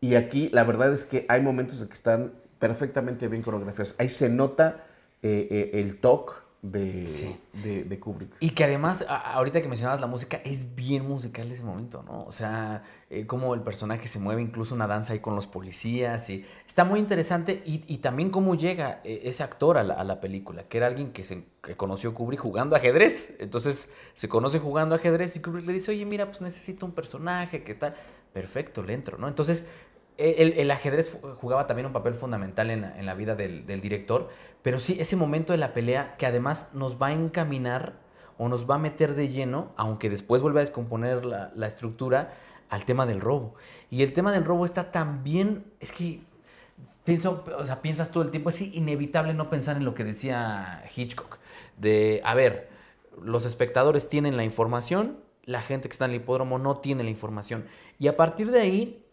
Y aquí la verdad es que hay momentos que están perfectamente bien coreografiados. Ahí se nota eh, el toque, de, de, Kubrick. Y que además, ahorita que mencionabas la música, es bien musical ese momento, ¿no? O sea, eh, cómo el personaje se mueve, incluso una danza ahí con los policías. Y está muy interesante y, también cómo llega e, ese actor a la, película, que era alguien que, se, que conoció Kubrick jugando ajedrez. Entonces se conoce jugando ajedrez y Kubrick le dice, oye, mira, pues necesito un personaje, ¿qué tal? Perfecto, le entro, ¿no? Entonces e-, el, ajedrez jugaba también un papel fundamental en, la vida del, director, pero sí ese momento de la pelea que además nos va a encaminar o nos va a meter de lleno, aunque después vuelva a descomponer la, estructura, al tema del robo. Y el tema del robo está también, es que pienso, o sea, piensas todo el tiempo, es inevitable no pensar en lo que decía Hitchcock, de, a ver, los espectadores tienen la información, la gente que está en el hipódromo no tiene la información. Y a partir de ahí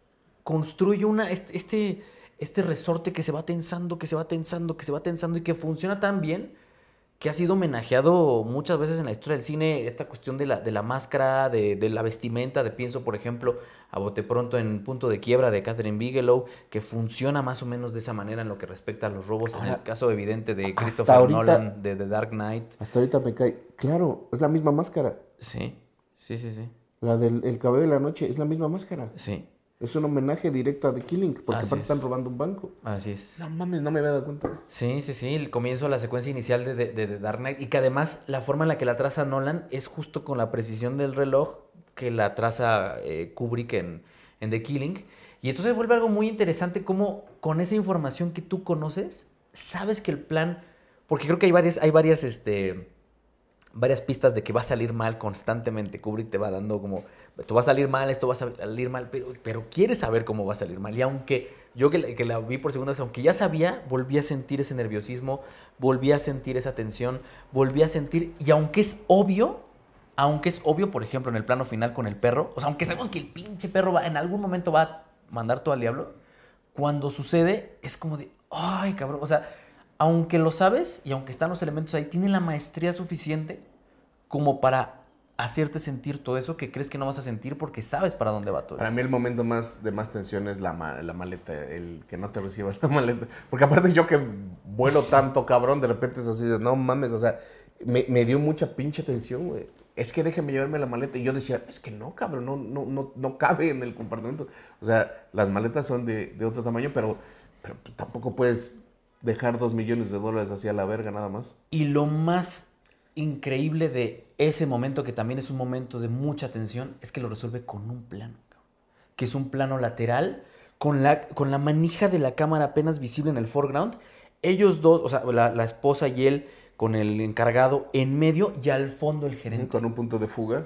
construye una, este, este, resorte que se va tensando, que se va tensando, que se va tensando y que funciona tan bien que ha sido homenajeado muchas veces en la historia del cine, esta cuestión de la, de la máscara, de, la vestimenta, de pienso, por ejemplo, a bote pronto en Punto de Quiebra de Catherine Bigelow, que funciona más o menos de esa manera en lo que respecta a los robos, en el caso evidente de Christopher Nolan, de The Dark Knight. Hasta ahorita me cae, claro, es la misma máscara. Sí, sí, sí, sí. La del cabello de la noche, es la misma máscara. Sí, es un homenaje directo a The Killing, porque están robando un banco. Así es. No mames, no me había dado cuenta. Sí, sí, sí. El comienzo, la secuencia inicial de, de, Dark Knight. Y que además la forma en la que la traza Nolan es justo con la precisión del reloj que la traza eh, Kubrick en, en The Killing. Y entonces vuelve algo muy interesante como con esa información que tú conoces, sabes que el plan... Porque creo que hay varias, hay varias, este varias pistas de que va a salir mal constantemente. Kubrick te va dando como, esto va a salir mal, esto va a salir mal, pero, pero quieres saber cómo va a salir mal. Y aunque yo que la, vi por segunda vez, aunque ya sabía, volví a sentir ese nerviosismo, volví a sentir esa tensión, volví a sentir, y aunque es obvio, aunque es obvio, por ejemplo, en el plano final con el perro, o sea, aunque sabemos que el pinche perro va, en algún momento va a mandar todo al diablo, cuando sucede es como de, ay, cabrón, o sea, aunque lo sabes y aunque están los elementos ahí, tiene la maestría suficiente como para hacerte sentir todo eso que crees que no vas a sentir porque sabes para dónde va todo. Para mí el momento más de más tensión es la, la maleta, el que no te reciba la maleta. Porque aparte yo que vuelo tanto, cabrón, de repente es así, no mames, o sea, me, me dio mucha pinche tensión, güey. Es que déjeme llevarme la maleta. Y yo decía, es que no, cabrón, no, no, no, no cabe en el compartimento. O sea, las maletas son de, de otro tamaño, pero, pero tampoco puedes dejar dos millones de dólares hacia la verga nada más. Y lo más increíble de ese momento, que también es un momento de mucha tensión, es que lo resuelve con un plano, que es un plano lateral, con la, con la manija de la cámara apenas visible en el foreground. Ellos dos, o sea, la, la esposa y él con el encargado en medio y al fondo el gerente. Con un punto de fuga.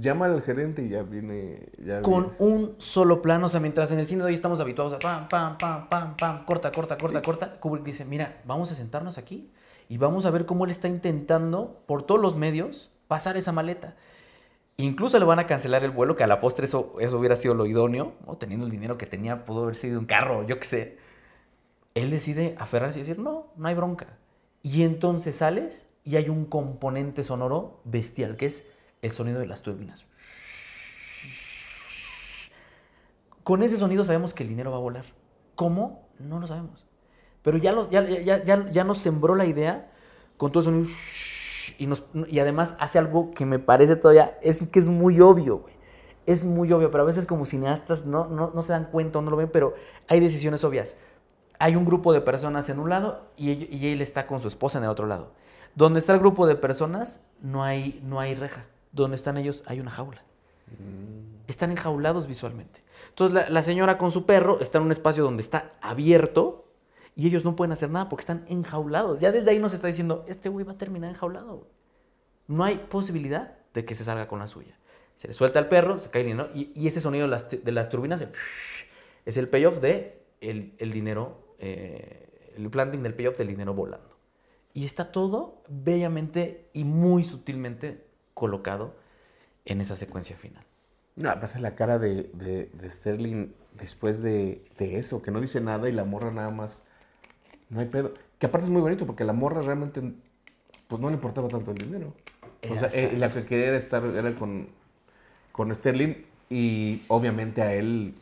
Llama al gerente y ya viene. con un solo plano. O sea, mientras en el cine de hoy estamos habituados a pam, pam, pam, pam, pam, corta, corta, corta, corta. Kubrick dice: Mira, vamos a sentarnos aquí y vamos a ver cómo él está intentando, por todos los medios, pasar esa maleta. Incluso le van a cancelar el vuelo, que a la postre eso, eso hubiera sido lo idóneo, teniendo el dinero que tenía, pudo haber sido un carro, yo qué sé. Él decide aferrarse y decir, no, no hay bronca. Y entonces sales y hay un componente sonoro bestial, que es el sonido de las turbinas. Con ese sonido sabemos que el dinero va a volar. ¿Cómo? No lo sabemos. Pero ya, ya, nos sembró la idea con todo el sonido. Y, y además hace algo que me parece todavía, es que es muy obvio, güey. Es muy obvio, pero a veces como cineastas no, no, se dan cuenta o no lo ven, pero hay decisiones obvias. Hay un grupo de personas en un lado y, y él está con su esposa en el otro lado. Donde está el grupo de personas no hay, no hay reja donde están ellos hay una jaula. Mm. Están enjaulados visualmente. Entonces la, señora con su perro está en un espacio donde está abierto y ellos no pueden hacer nada porque están enjaulados. Ya desde ahí nos está diciendo, este güey va a terminar enjaulado. No hay posibilidad de que se salga con la suya. Se le suelta al perro, se cae el dinero y, ese sonido de las, de turbinas es el payoff de el, dinero, eh, el planting del payoff del dinero volando. Y está todo bellamente y muy sutilmente colocado en esa secuencia final. No, aparte la cara de, de, Sterling después de, de, eso, que no dice nada y la morra nada más. No hay pedo. Que aparte es muy bonito porque la morra realmente pues no le importaba tanto el dinero. o sea, eh, la que quería era estar era con, con Sterling y obviamente a él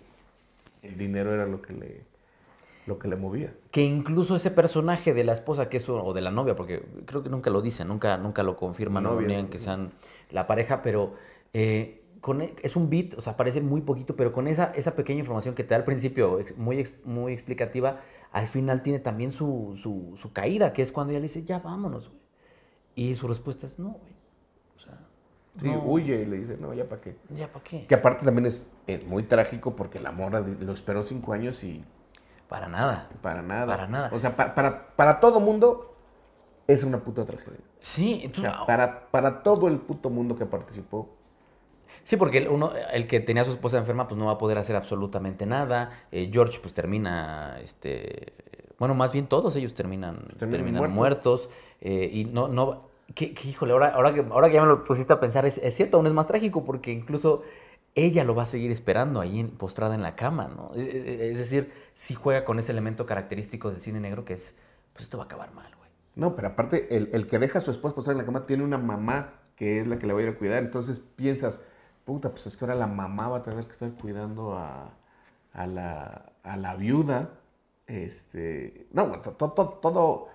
el dinero era lo que le lo que le movía. Que incluso ese personaje de la esposa, que es o de la novia, porque creo que nunca lo dicen, nunca, nunca lo confirman, no venían que sean la pareja, pero eh, con, e, es un beat, o sea, parece muy poquito, pero con esa, esa pequeña información que te da al principio, muy, muy explicativa, al final tiene también su, su, caída, que es cuando ella le dice, ya vámonos, güey. Y su respuesta es, no, güey. O sea, Sí, huye y le dice, no, ya para qué. Ya para qué. Que aparte también es, es muy trágico porque la morra lo esperó cinco años y para nada. Para nada. Para nada. O sea, para, todo mundo es una puta tragedia. Sí, entonces... para, para todo el puto mundo que participó. Sí, porque el, uno, el que tenía a su esposa enferma, pues no va a poder hacer absolutamente nada. Eh, George, pues termina, este... Bueno, más bien todos ellos terminan, pues muertos. Eh, y no, no, híjole, ahora, ahora, que, ahora que ya me lo pusiste a pensar, es, es cierto, aún es más trágico porque incluso ella lo va a seguir esperando ahí postrada en la cama, ¿no? E, e, e, es decir, si juega con ese elemento característico del cine negro que es, pues esto va a acabar mal, güey. No, pero aparte, el, que deja a su esposa postrada en la cama tiene una mamá que es la que le va a ir a cuidar, entonces piensas, puta, pues es que ahora la mamá va a tener que estar cuidando a, a, la, a la, viuda, este, no, todo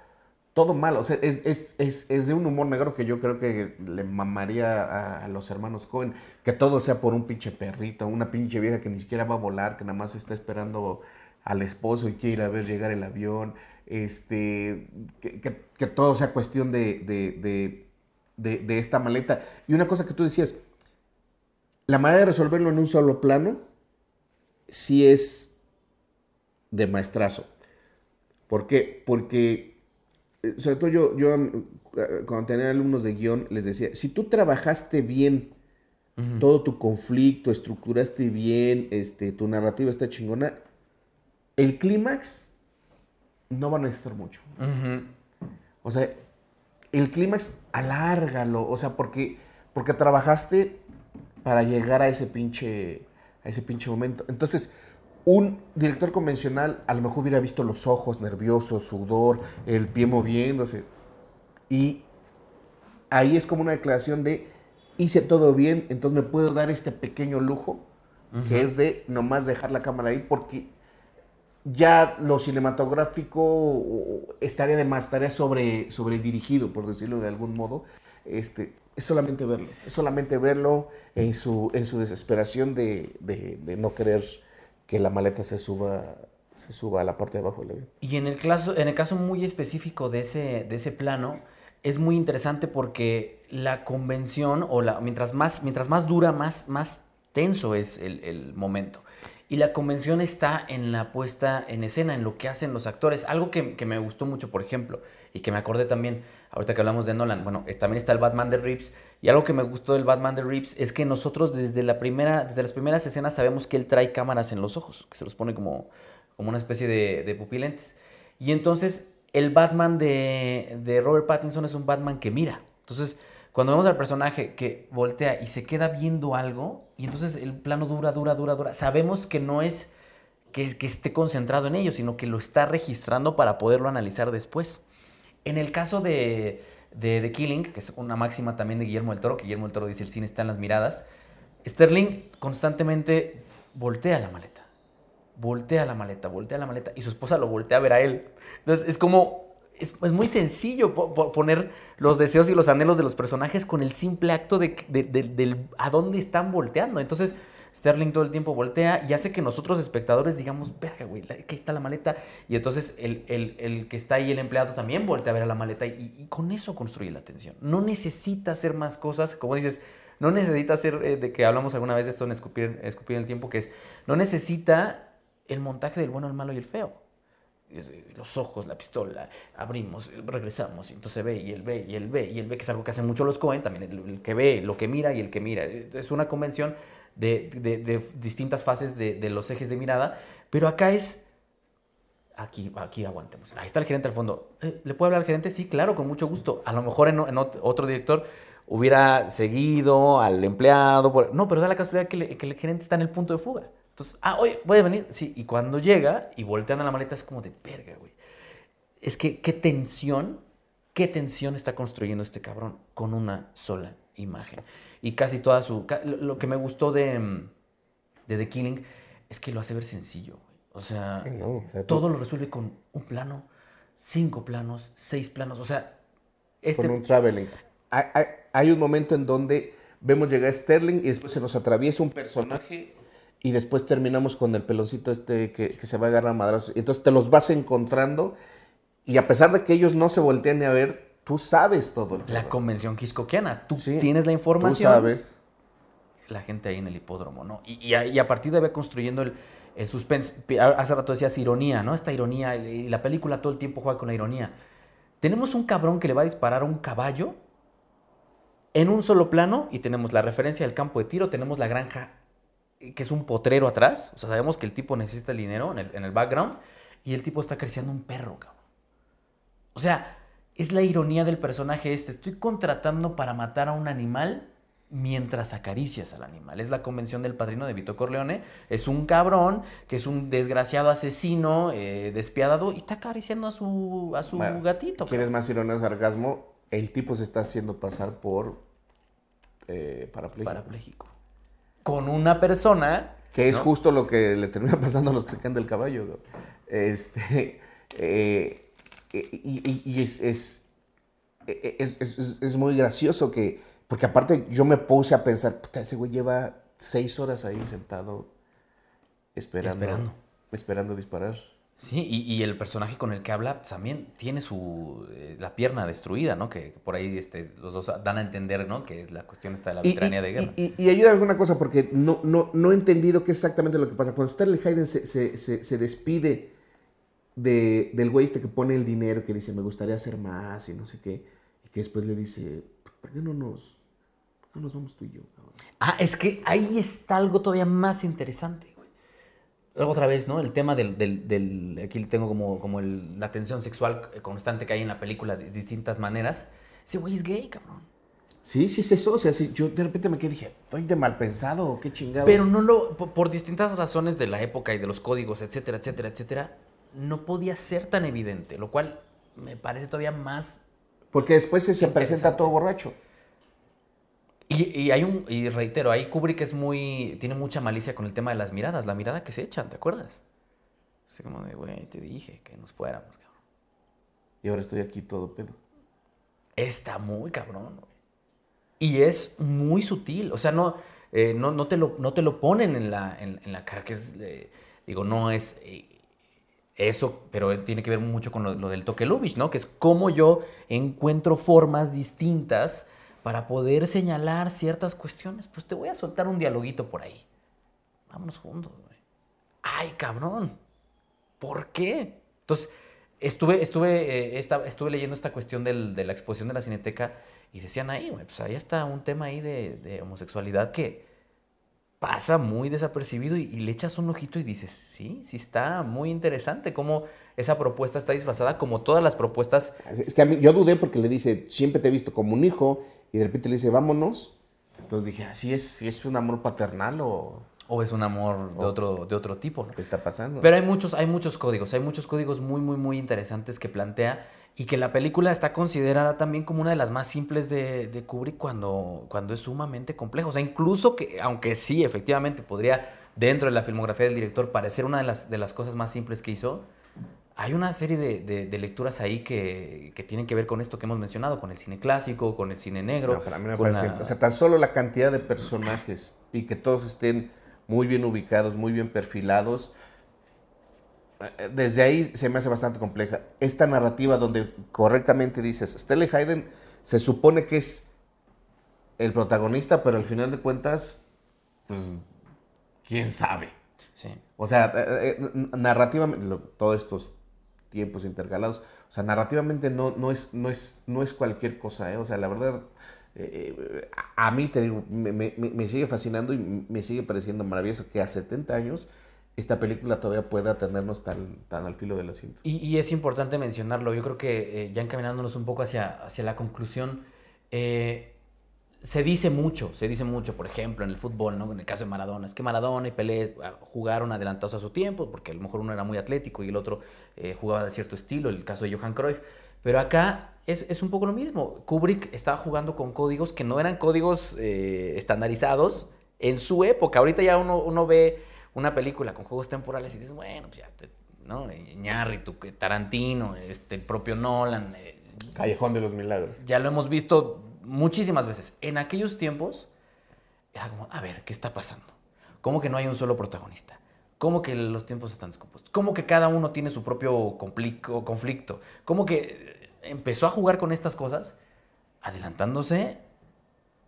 todo malo, O sea, es, de un humor negro que yo creo que le mamaría a, los hermanos Cohen. Que todo sea por un pinche perrito, una pinche vieja que ni siquiera va a volar, que nada más está esperando al esposo y quiere ir a ver llegar el avión. Este, que, todo sea cuestión de, de, de, de, esta maleta. Y una cosa que tú decías, la manera de resolverlo en un solo plano, sí es de maestrazo. ¿Por qué? Porque eh, sobre todo yo, yo eh, cuando tenía alumnos de guión, les decía, si tú trabajaste bien todo tu conflicto, estructuraste bien, este, tu narrativa está chingona, el clímax no va a necesitar mucho. O sea, el clímax alárgalo, o sea, porque, porque trabajaste para llegar a ese pinche, a ese pinche momento. Entonces, un director convencional a lo mejor hubiera visto los ojos nerviosos, sudor, el pie moviéndose. Y ahí es como una declaración de hice todo bien, entonces me puedo dar este pequeño lujo, que es de nomás dejar la cámara ahí, porque ya lo cinematográfico estaría de más, estaría sobre, sobre dirigido, por decirlo de algún modo. Este, es solamente verlo, es solamente verlo en su, en su desesperación de no querer que la maleta se suba se suba a la parte de abajo del Y en el caso, en el caso muy específico de ese, de ese plano, es muy interesante porque la convención, o la, mientras, más, mientras más dura, más, más tenso es el, momento. Y la convención está en la puesta en escena, en lo que hacen los actores. Algo que, que me gustó mucho, por ejemplo, y que me acordé también, ahorita que hablamos de Nolan, bueno, eh, también está el Batman de Reeves. Y algo que me gustó del Batman de Reeves es que nosotros desde, la primera, desde las primeras escenas sabemos que él trae cámaras en los ojos, que se los pone como, como una especie de, de pupilentes. Y entonces el Batman de, de Robert Pattinson es un Batman que mira. Entonces, cuando vemos al personaje que voltea y se queda viendo algo, y entonces el plano dura, dura, dura, dura, sabemos que no es que, que esté concentrado en ello, sino que lo está registrando para poderlo analizar después. En el caso de, de The Killing, que es una máxima también de Guillermo del Toro, que Guillermo del Toro dice el cine está en las miradas, Sterling constantemente voltea la maleta, voltea la maleta, voltea la maleta, y su esposa lo voltea a ver a él. Entonces es como, es, muy sencillo poner los deseos y los anhelos de los personajes con el simple acto de, a dónde están volteando. Entonces Sterling todo el tiempo voltea y hace que nosotros espectadores digamos, verga, güey, aquí está la maleta. Y entonces el, que está ahí, el empleado, también voltea a ver a la maleta y, con eso construye la atención. No necesita hacer más cosas, como dices, no necesita hacer, eh, de que hablamos alguna vez de esto en escupir, escupir el tiempo, que es, no necesita el montaje del bueno, el malo y el feo eh, los ojos, la pistola, abrimos, regresamos, y entonces ve, y el ve, y el ve, y el ve, que es algo que hacen mucho los Cohen, también el, que ve, lo que mira y el que mira. Es una convención de, distintas fases de, los ejes de mirada, pero acá es, aquí, aquí aguantemos, ahí está el gerente al fondo, eh, ¿le puedo hablar al gerente? Sí, claro, con mucho gusto, a lo mejor en, otro director hubiera seguido al empleado, no, pero da la casualidad que, el gerente está en el punto de fuga. Entonces, ah, oye, ¿puede venir. Sí, y cuando llega y voltean a la maleta es como de verga, güey. Es que qué tensión, qué tensión está construyendo este cabrón con una sola imagen y casi toda su... Lo que me gustó mm, de, The Killing es que lo hace ver sencillo. O sea, todo lo resuelve con un plano, cinco planos, seis planos. O sea, este... Con un traveling. Hay, un momento en donde vemos llegar a Sterling y después se nos atraviesa un personaje y después terminamos con el peloncito este que, se va a agarrar a madrazos. Entonces te los vas encontrando y a pesar de que ellos no se voltean ni a ver, Tú sabes todo. la convención quiscoquiana. Tú tienes la información. Tú sabes. La gente ahí en el hipódromo, ¿no? Y, a, partir de ahí construyendo el, el suspense. Hace rato decías ironía, ¿no? Esta ironía. Y la película todo el tiempo juega con la ironía. Tenemos un cabrón que le va a disparar a un caballo en un solo plano y tenemos la referencia del campo de tiro, tenemos la granja eh, que es un potrero atrás, o sea, sabemos que el tipo necesita el dinero en el, en el background y el tipo está creciendo un perro, cabrón. O sea, es la ironía del personaje este. Estoy contratando para matar a un animal mientras acaricias al animal. Es la convención del padrino de Vito Corleone. Es un cabrón que es un desgraciado asesino, eh, despiadado, y está acariciando a su, a su gatito. ¿Quieres más ironía sargasmo? El tipo se está haciendo pasar por eh, parapléjico. parapléjico. Con una persona... Que es justo lo que le termina pasando a los que se caen del caballo. Este... Eh, y, e, e, es, es, muy gracioso que, porque aparte yo me puse a pensar, puta, ese güey lleva seis horas ahí sentado esperando. Esperando. Esperando disparar. Sí, y, el personaje con el que habla también tiene su eh, la pierna destruida, ¿no? Que, por ahí este, los dos dan a entender, ¿no? Que la cuestión está de la veteranía de guerra. Y, ayuda alguna cosa, porque no, no, no he entendido qué es exactamente lo que pasa. Cuando Sterling Hayden se, se, se despide de, del güey este que pone el dinero, que dice, me gustaría hacer más y no sé qué, y que después le dice, ¿por qué no nos, nos vamos tú y yo? Ah, es que ahí está algo todavía más interesante. Luego Otra vez, ¿no? El tema del, del, aquí tengo como, como el, la tensión sexual constante que hay en la película de distintas maneras. Ese güey es gay, cabrón. Sí, sí es eso. O sea, yo de repente me quedé dije, estoy de mal pensado, qué chingados. Pero no lo, por, distintas razones de la época y de los códigos, etcétera, etcétera, etcétera, no podía ser tan evidente, lo cual me parece todavía más... Porque después se, presenta todo borracho. Y, hay un, y reitero, ahí Kubrick es muy, tiene mucha malicia con el tema de las miradas, la mirada que se echan, ¿te acuerdas? Así como de, güey, te dije que nos fuéramos, cabrón. Y ahora estoy aquí todo pedo. Está muy cabrón, Y es muy sutil, o sea, eh, no, no, te, lo, no te lo ponen en la, en, la cara, que es, digo, no es eh, eso, pero tiene que ver mucho con lo, del toque Lubitsch, ¿no? Que es cómo yo encuentro formas distintas para poder señalar ciertas cuestiones. Pues te voy a soltar un dialoguito por ahí. Vámonos juntos, güey. ¡Ay, cabrón! ¿Por qué? Entonces, estuve, eh, leyendo esta cuestión de la exposición de la Cineteca y decían ahí, güey, pues ahí está un tema ahí de homosexualidad que pasa muy desapercibido y, le echas un ojito y dices, sí, sí está muy interesante cómo esa propuesta está disfrazada como todas las propuestas. Es que a mí, yo dudé porque le dice, siempre te he visto como un hijo y de repente le dice, vámonos. Entonces dije, así ah, es, es un amor paternal o... O es un amor de otro, de otro tipo. ¿Qué está pasando? Pero hay muchos, hay muchos códigos, hay muchos códigos muy, muy, muy interesantes que plantea y que la película está considerada también como una de las más simples de, de, Kubrick cuando, cuando es sumamente complejo. O sea, incluso que, aunque sí, efectivamente, podría dentro de la filmografía del director parecer una de las, de las cosas más simples que hizo, hay una serie de, de, lecturas ahí que, que, tienen que ver con esto que hemos mencionado, con el cine clásico, con el cine negro. o sea, tan solo la cantidad de personajes y que todos estén muy bien ubicados, muy bien perfilados, eh, desde ahí se me hace bastante compleja. Esta narrativa donde correctamente dices, Stele Hayden se supone que es el protagonista, pero al final de cuentas, pues, quién sabe. Sí. O sea, eh, eh, narrativamente, todos estos tiempos intercalados, o sea, narrativamente no, no, es, no, es, no es cualquier cosa, O sea, la verdad, a mí te digo, me, me sigue fascinando y me sigue pareciendo maravilloso que a 70 años esta película todavía pueda tenernos tan, tan al filo del asiento. Y, y es importante mencionarlo, yo creo que eh, ya encaminándonos un poco hacia, hacia la conclusión, eh, se dice mucho, se dice mucho, por ejemplo, en el fútbol, ¿no? en el caso de Maradona, es que Maradona y Pelé ah, jugaron adelantados a su tiempo, porque a lo mejor uno era muy atlético y el otro eh, jugaba de cierto estilo, el caso de Johan Cruyff, pero acá es, un poco lo mismo, Kubrick estaba jugando con códigos que no eran códigos estandarizados en su época, ahorita ya uno, uno ve una película con juegos temporales y dices, bueno, pues ya, te, ¿no? que Tarantino, este, el propio Nolan. Eh, Callejón de los Milagros. Ya lo hemos visto muchísimas veces. En aquellos tiempos, era como, a ver, ¿qué está pasando? ¿Cómo que no hay un solo protagonista? ¿Cómo que los tiempos están descompuestos? ¿Cómo que cada uno tiene su propio conflicto? ¿Cómo que eh, empezó a jugar con estas cosas adelantándose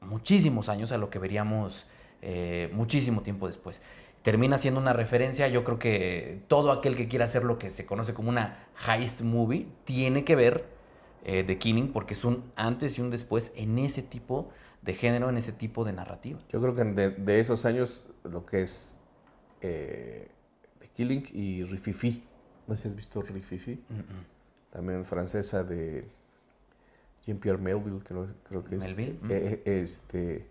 muchísimos años a lo que veríamos eh, muchísimo tiempo después? termina siendo una referencia. Yo creo que todo aquel que quiera hacer lo que se conoce como una heist movie tiene que ver eh, The Killing porque es un antes y un después en ese tipo de género, en ese tipo de narrativa. Yo creo que de, esos años lo que es eh, The Killing y Rififi. No has visto Rififi. También francesa de Jean-Pierre Melville, creo, creo que es. Melville. Eh, este,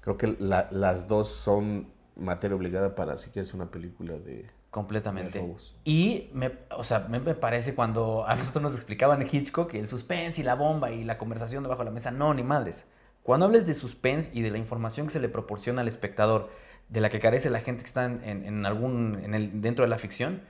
creo que las dos son materia obligada para si es una película de, Completamente. Y me, o sea, me, parece cuando a nosotros nos explicaban Hitchcock el suspense y la bomba y la conversación debajo de la mesa. No, ni madres. Cuando hables de suspense y de la información que se le proporciona al espectador, de la que carece la gente que está en, en algún, en el, dentro de la ficción,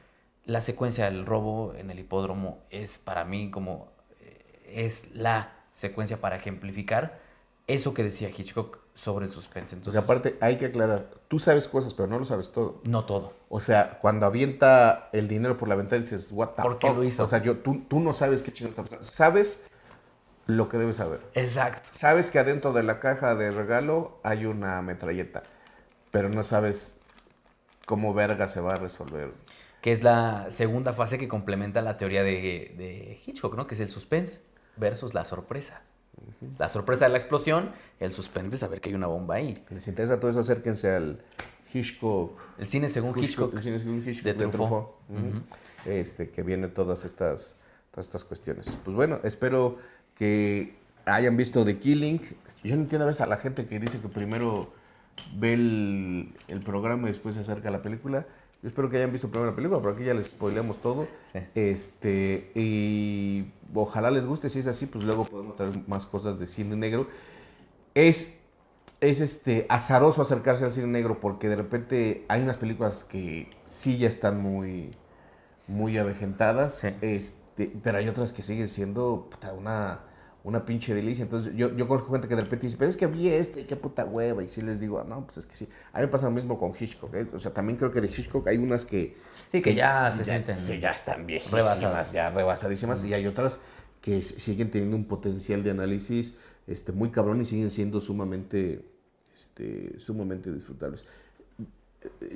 la secuencia del robo en el hipódromo es para mí como eh, es la secuencia para ejemplificar eso que decía Hitchcock sobre el suspense. Entonces, aparte, hay que aclarar, tú sabes cosas, pero no lo sabes todo. No todo. O sea, cuando avienta el dinero por la ventana, dices, what ¿Por qué lo hizo? O sea, yo, tú, no sabes qué chingados está pasando. Sabes lo que debes saber. Exacto. Sabes que adentro de la caja de regalo hay una metralleta, pero no sabes cómo verga se va a resolver. Que es la segunda fase que complementa la teoría de, de Hitchcock, ¿no? Que es el suspense versus la sorpresa. La sorpresa de la explosión, el suspense de saber que hay una bomba ahí. Les interesa todo eso, acérquense al Hitchcock. El cine según Hitchcock. el cine según Hitchcock de, este, que viene todas estas, estas cuestiones. Pues bueno, espero que hayan visto The Killing. Yo no entiendo a veces a la gente que dice que primero ve el, el programa y después se acerca a la película. Yo espero que hayan visto primero la película, pero aquí ya les spoileamos todo. Este, y ojalá les guste. Si es así, pues luego podemos traer más cosas de cine negro. Es, es este, azaroso acercarse al cine negro porque de repente hay unas películas que sí ya están muy, muy avejentadas. Este, pero hay otras que siguen siendo puta, una una pinche delicia. Entonces, yo, yo conozco gente que de repente dice, pero es que vi este, qué puta hueva. Y sí les digo, no, pues es que sí. A mí me pasa lo mismo con Hitchcock. ¿eh? O sea, también creo que de Hitchcock hay unas que. Sí, que, ya se sienten. Sí, ya están viejísimas, rebasadas. ya rebasadísimas. Y hay otras que siguen teniendo un potencial de análisis este, muy cabrón y siguen siendo sumamente, este, sumamente disfrutables.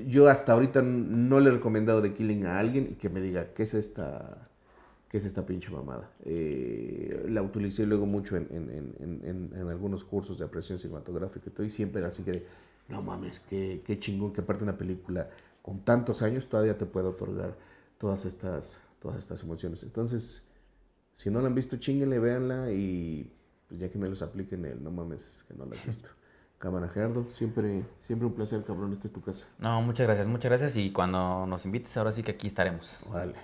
Yo hasta ahorita no le he recomendado de Killing a alguien y que me diga, ¿qué es esta? que es esta pinche mamada. Eh, la utilicé luego mucho en, algunos cursos de apreciación cinematográfica y todo, siempre era así que, no mames, qué, qué chingón que aparte una película con tantos años todavía te puede otorgar todas estas, todas estas emociones. Entonces, si no la han visto, chinguenle, véanla y pues, ya que no los apliquen el, no mames, que no la has visto. Cámara Gerardo, siempre, siempre un placer, cabrón, esta es tu casa. No, muchas gracias, muchas gracias y cuando nos invites ahora sí que aquí estaremos. Vale.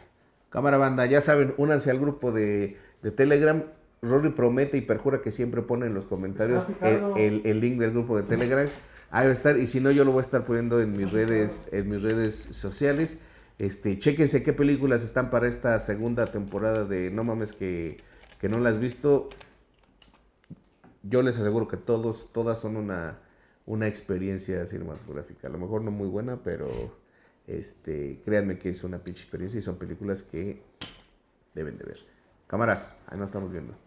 Cámara banda, ya saben, únanse al grupo de, Telegram. Rory promete y perjura que siempre pone en los comentarios el, link del grupo de Telegram. Ahí va a estar, y si no, yo lo voy a estar poniendo en mis redes, en mis redes sociales. Este, chéquense qué películas están para esta segunda temporada de No mames que, que no las has visto. Yo les aseguro que todos, todas son una, una experiencia cinematográfica. A lo mejor no muy buena, pero este, créanme que es una pinche experiencia y son películas que deben de ver. Cámaras, ahí nos estamos viendo.